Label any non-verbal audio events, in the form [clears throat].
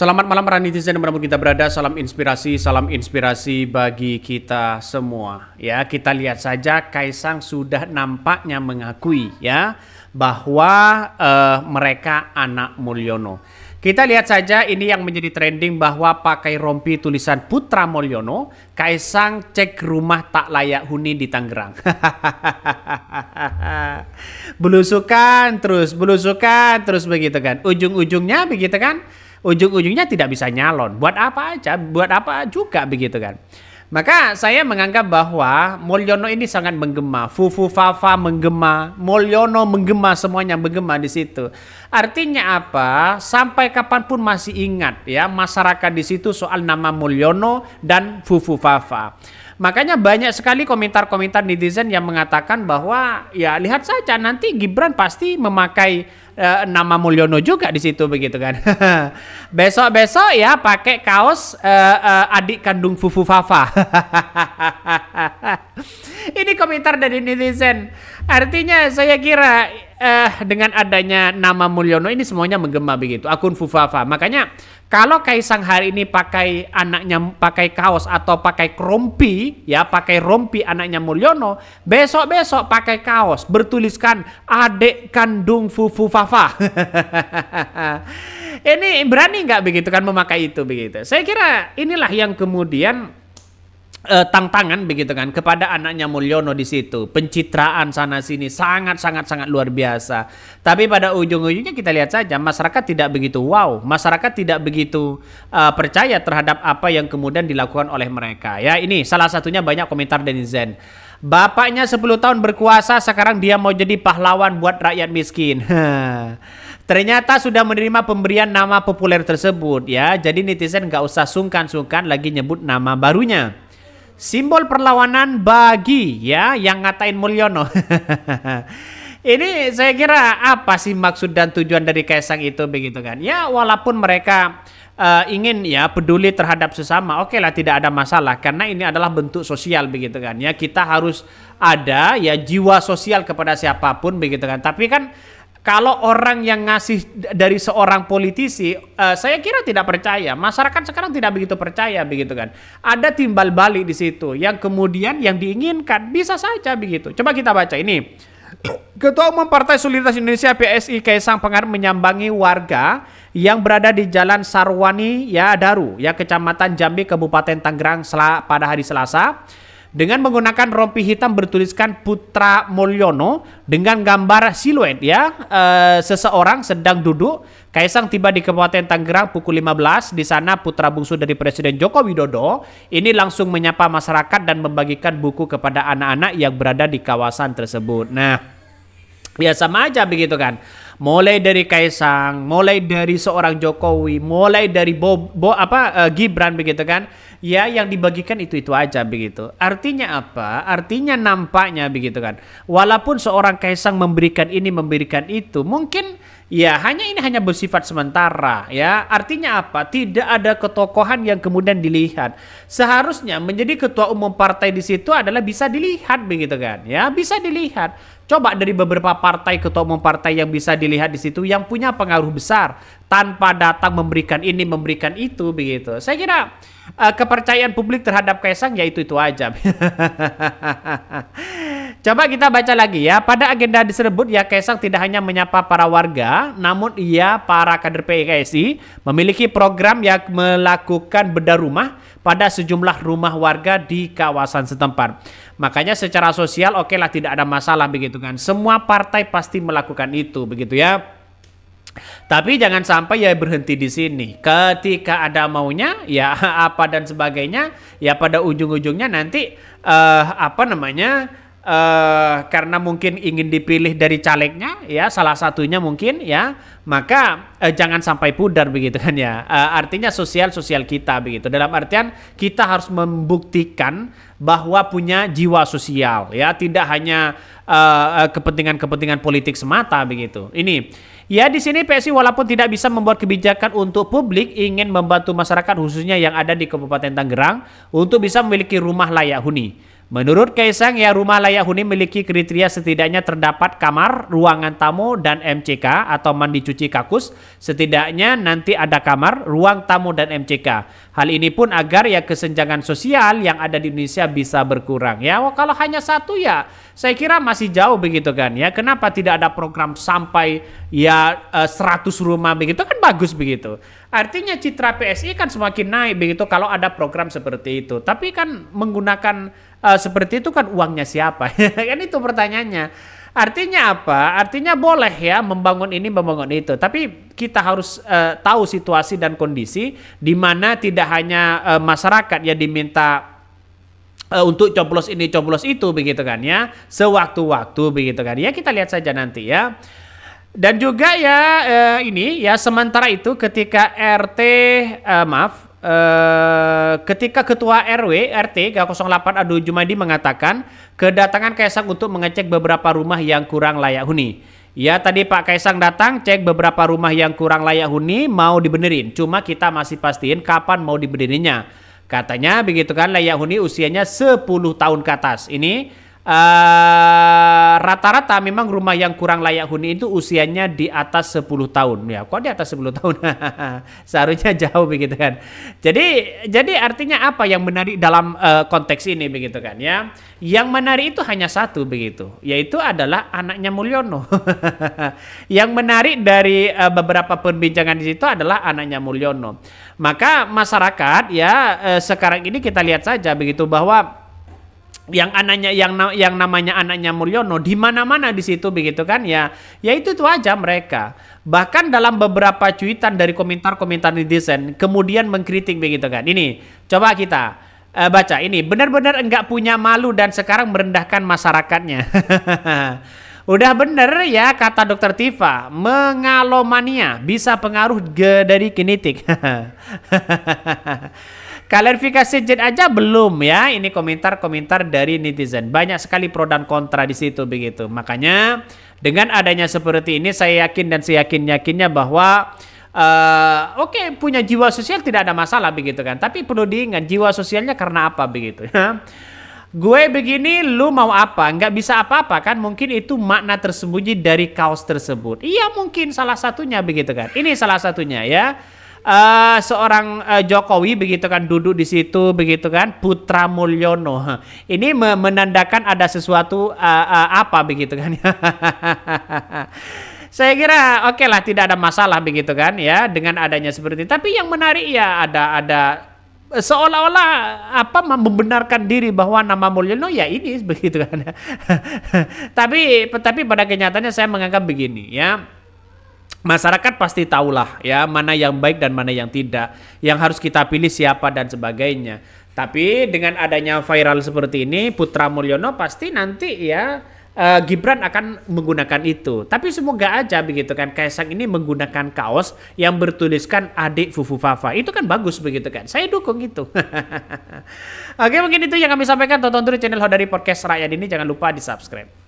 Selamat malam para netizen dimanapun kita berada. Salam inspirasi, salam inspirasi bagi kita semua. Ya, kita lihat saja Kaisang sudah nampaknya mengakui ya bahwa uh, mereka anak Mulyono. Kita lihat saja ini yang menjadi trending bahwa pakai rompi tulisan Putra Mulyono, Kaisang cek rumah tak layak huni di Tangerang. [laughs] belusukan terus, belusukan terus begitu kan. Ujung-ujungnya begitu kan ujung-ujungnya tidak bisa nyalon. Buat apa aja, buat apa juga begitu kan. Maka saya menganggap bahwa Mulyono ini sangat menggema, Fufu Fafa menggema, Mulyono menggema, semuanya menggema di situ. Artinya apa? Sampai kapanpun masih ingat ya masyarakat di situ soal nama Mulyono dan Fufu Fafa. Makanya banyak sekali komentar-komentar netizen yang mengatakan bahwa ya lihat saja nanti Gibran pasti memakai uh, nama Mulyono juga di situ begitu kan. [laughs] Besok-besok ya pakai kaos uh, uh, adik kandung Fufu Fafa. [laughs] Ini komentar dari netizen. Artinya saya kira eh, dengan adanya nama Mulyono ini semuanya menggema begitu. Akun Fufafa. Makanya kalau Kaisang hari ini pakai anaknya pakai kaos atau pakai krompi, ya pakai rompi anaknya Mulyono, besok-besok pakai kaos bertuliskan adik kandung Fufu [laughs] ini berani nggak begitu kan memakai itu begitu? Saya kira inilah yang kemudian uh, tantangan begitu kan kepada anaknya Mulyono di situ. Pencitraan sana sini sangat sangat sangat luar biasa. Tapi pada ujung-ujungnya kita lihat saja masyarakat tidak begitu wow, masyarakat tidak begitu uh, percaya terhadap apa yang kemudian dilakukan oleh mereka. Ya, ini salah satunya banyak komentar dari Zen. Bapaknya 10 tahun berkuasa, sekarang dia mau jadi pahlawan buat rakyat miskin. [laughs] Ternyata sudah menerima pemberian nama populer tersebut ya. Jadi netizen nggak usah sungkan-sungkan lagi nyebut nama barunya. Simbol perlawanan bagi ya yang ngatain Mulyono. [laughs] Ini saya kira apa sih maksud dan tujuan dari Kaisang itu begitu kan? Ya walaupun mereka uh, ingin ya peduli terhadap sesama, oke okay lah tidak ada masalah karena ini adalah bentuk sosial begitu kan. Ya kita harus ada ya jiwa sosial kepada siapapun begitu kan. Tapi kan kalau orang yang ngasih dari seorang politisi, uh, saya kira tidak percaya. Masyarakat sekarang tidak begitu percaya, begitu kan? Ada timbal balik di situ yang kemudian yang diinginkan bisa saja begitu. Coba kita baca ini. [clears throat] Ketua Umum Partai Solidaritas Indonesia PSI Kaisang Pengar menyambangi warga yang berada di Jalan Sarwani ya Daru ya Kecamatan Jambi Kabupaten Tangerang pada hari Selasa dengan menggunakan rompi hitam bertuliskan Putra Mulyono dengan gambar siluet ya e, seseorang sedang duduk. Kaisang tiba di Kabupaten Tangerang pukul 15. Di sana putra bungsu dari Presiden Joko Widodo ini langsung menyapa masyarakat dan membagikan buku kepada anak-anak yang berada di kawasan tersebut. Nah, ya sama aja begitu kan mulai dari Kaisang, mulai dari seorang Jokowi, mulai dari Bobo Bo, apa uh, Gibran begitu kan? Ya, yang dibagikan itu-itu aja begitu. Artinya apa? Artinya nampaknya begitu kan. Walaupun seorang Kaisang memberikan ini, memberikan itu, mungkin ya hanya ini hanya bersifat sementara ya. Artinya apa? Tidak ada ketokohan yang kemudian dilihat. Seharusnya menjadi ketua umum partai di situ adalah bisa dilihat begitu kan. Ya, bisa dilihat Coba dari beberapa partai ketua umum partai yang bisa dilihat di situ yang punya pengaruh besar tanpa datang memberikan ini memberikan itu begitu. Saya kira uh, kepercayaan publik terhadap Kaisang ya itu itu aja. [laughs] Coba kita baca lagi ya. Pada agenda disebut ya Kaisang tidak hanya menyapa para warga, namun ia para kader PKSI memiliki program yang melakukan bedah rumah pada sejumlah rumah warga di kawasan setempat. Makanya secara sosial oke okay lah tidak ada masalah begitu kan. Semua partai pasti melakukan itu begitu ya. Tapi jangan sampai ya berhenti di sini. Ketika ada maunya, ya [laughs] apa dan sebagainya, ya pada ujung-ujungnya nanti uh, apa namanya Uh, karena mungkin ingin dipilih dari calegnya ya salah satunya mungkin ya maka uh, jangan sampai pudar begitu kan ya uh, artinya sosial sosial kita begitu dalam artian kita harus membuktikan bahwa punya jiwa sosial ya tidak hanya kepentingan-kepentingan politik semata begitu ini Ya di sini PSI walaupun tidak bisa membuat kebijakan untuk publik ingin membantu masyarakat khususnya yang ada di Kabupaten Tangerang untuk bisa memiliki rumah layak huni. Menurut Kaisang, ya rumah layak huni memiliki kriteria setidaknya terdapat kamar, ruangan tamu, dan MCK atau mandi cuci kakus. Setidaknya nanti ada kamar, ruang tamu, dan MCK. Hal ini pun agar ya kesenjangan sosial yang ada di Indonesia bisa berkurang. Ya oh, kalau hanya satu ya saya kira masih jauh begitu kan ya. Kenapa tidak ada program sampai ya 100 eh, rumah begitu kan bagus begitu. Artinya citra PSI kan semakin naik begitu kalau ada program seperti itu. Tapi kan menggunakan uh, seperti itu kan uangnya siapa? [laughs] kan itu pertanyaannya. Artinya apa? Artinya boleh ya membangun ini, membangun itu. Tapi kita harus uh, tahu situasi dan kondisi di mana tidak hanya uh, masyarakat yang diminta uh, untuk coblos ini, coblos itu begitu kan ya. Sewaktu-waktu begitu kan. Ya kita lihat saja nanti ya. Dan juga ya uh, ini ya sementara itu ketika RT uh, maaf Eh, ketika Ketua RW RT 08 Adu Jumadi mengatakan kedatangan Kaisang untuk mengecek beberapa rumah yang kurang layak huni. Ya tadi Pak Kaisang datang cek beberapa rumah yang kurang layak huni mau dibenerin. Cuma kita masih pastiin kapan mau dibenerinnya. Katanya begitu kan layak huni usianya 10 tahun ke atas. Ini Eh, rata-rata uh, memang rumah yang kurang layak huni itu usianya di atas 10 tahun ya kok di atas 10 tahun [laughs] seharusnya jauh begitu kan jadi jadi artinya apa yang menarik dalam uh, konteks ini begitu kan ya yang menarik itu hanya satu begitu yaitu adalah anaknya Mulyono [laughs] yang menarik dari uh, beberapa perbincangan di situ adalah anaknya Mulyono maka masyarakat ya uh, sekarang ini kita lihat saja begitu bahwa yang anaknya yang yang namanya anaknya Mulyono di mana-mana di situ begitu kan ya ya itu tuh aja mereka bahkan dalam beberapa cuitan dari komentar-komentar netizen kemudian mengkritik begitu kan ini coba kita uh, baca ini benar-benar enggak punya malu dan sekarang merendahkan masyarakatnya [laughs] Udah bener ya kata dokter Tifa, mengalomania bisa pengaruh dari kinetik. [laughs] Klarifikasi jet aja belum ya. Ini komentar-komentar dari netizen. Banyak sekali pro dan kontra di situ begitu. Makanya dengan adanya seperti ini saya yakin dan saya yakin-yakinnya bahwa uh, oke okay, punya jiwa sosial tidak ada masalah begitu kan. Tapi perlu diingat jiwa sosialnya karena apa begitu ya. Gue begini, lu mau apa? Enggak bisa apa-apa kan? Mungkin itu makna tersembunyi dari kaos tersebut. Iya mungkin salah satunya begitu kan. Ini salah satunya ya uh, seorang uh, Jokowi begitu kan duduk di situ begitu kan Putra Mulyono. [laughs] Ini menandakan ada sesuatu uh, uh, apa begitu kan. [laughs] Saya kira oke okay lah tidak ada masalah begitu kan ya dengan adanya seperti tapi yang menarik ya ada ada seolah-olah apa membenarkan diri bahwa nama Mulyono ya ini [laughs] begitu kan. tapi tapi pada kenyataannya saya menganggap begini ya masyarakat pasti tahulah ya mana yang baik dan mana yang tidak, yang harus kita pilih siapa dan sebagainya. Tapi dengan adanya viral seperti ini, Putra Mulyono pasti nanti ya uh, Gibran akan menggunakan itu. Tapi semoga aja begitu kan Kaisang ini menggunakan kaos yang bertuliskan adik Fufu Fafa. Itu kan bagus begitu kan. Saya dukung itu. [laughs] Oke mungkin itu yang kami sampaikan. Tonton terus channel Hodari Podcast Rakyat ini. Jangan lupa di subscribe.